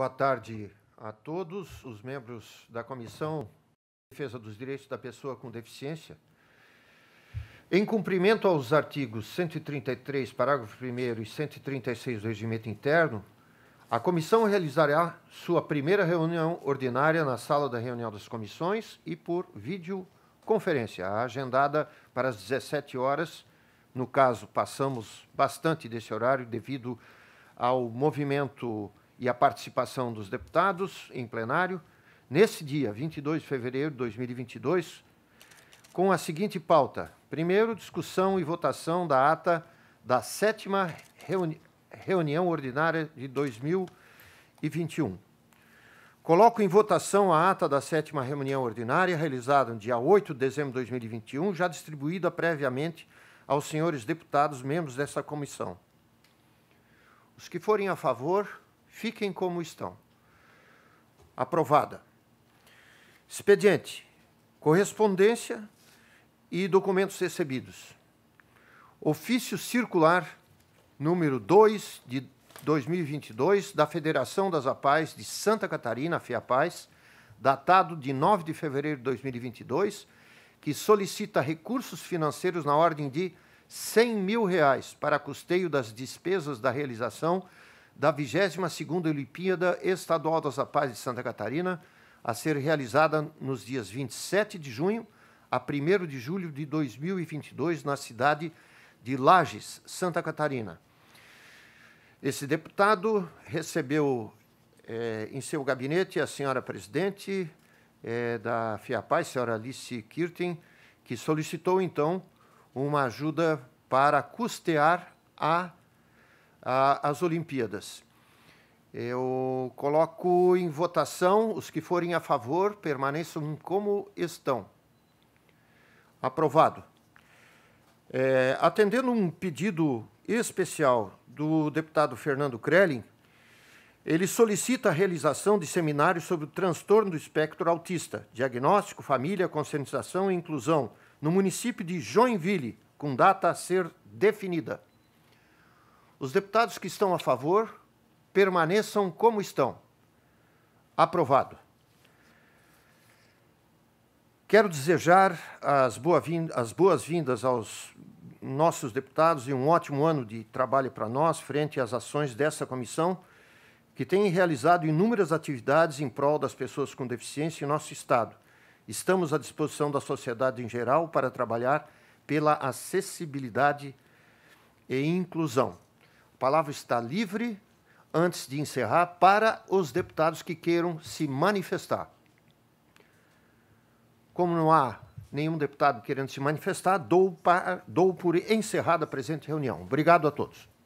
Boa tarde a todos os membros da Comissão de Defesa dos Direitos da Pessoa com Deficiência. Em cumprimento aos artigos 133, parágrafo 1 e 136 do Regimento Interno, a comissão realizará sua primeira reunião ordinária na sala da reunião das comissões e por videoconferência, agendada para as 17 horas. No caso, passamos bastante desse horário devido ao movimento e a participação dos deputados em plenário, nesse dia, 22 de fevereiro de 2022, com a seguinte pauta. Primeiro, discussão e votação da ata da sétima reuni reunião ordinária de 2021. Coloco em votação a ata da sétima reunião ordinária, realizada no dia 8 de dezembro de 2021, já distribuída previamente aos senhores deputados membros dessa comissão. Os que forem a favor, Fiquem como estão. Aprovada. Expediente: correspondência e documentos recebidos. Ofício circular número 2 de 2022 da Federação das APAES de Santa Catarina, FEAPAES, datado de 9 de fevereiro de 2022, que solicita recursos financeiros na ordem de 100 mil reais para custeio das despesas da realização da 22ª Olimpíada Estadual das Paz de Santa Catarina, a ser realizada nos dias 27 de junho a 1 de julho de 2022 na cidade de Lages, Santa Catarina. Esse deputado recebeu eh, em seu gabinete a senhora presidente eh, da FIAPAS, senhora Alice Kirten, que solicitou então uma ajuda para custear a as Olimpíadas. Eu coloco em votação os que forem a favor, permaneçam como estão. Aprovado. É, atendendo um pedido especial do deputado Fernando Krelin, ele solicita a realização de seminários sobre o transtorno do espectro autista, diagnóstico, família, conscientização e inclusão, no município de Joinville, com data a ser definida. Os deputados que estão a favor permaneçam como estão. Aprovado. Quero desejar as boas-vindas aos nossos deputados e um ótimo ano de trabalho para nós, frente às ações dessa comissão, que tem realizado inúmeras atividades em prol das pessoas com deficiência em nosso Estado. Estamos à disposição da sociedade em geral para trabalhar pela acessibilidade e inclusão palavra está livre, antes de encerrar, para os deputados que queiram se manifestar. Como não há nenhum deputado querendo se manifestar, dou, para, dou por encerrada a presente reunião. Obrigado a todos.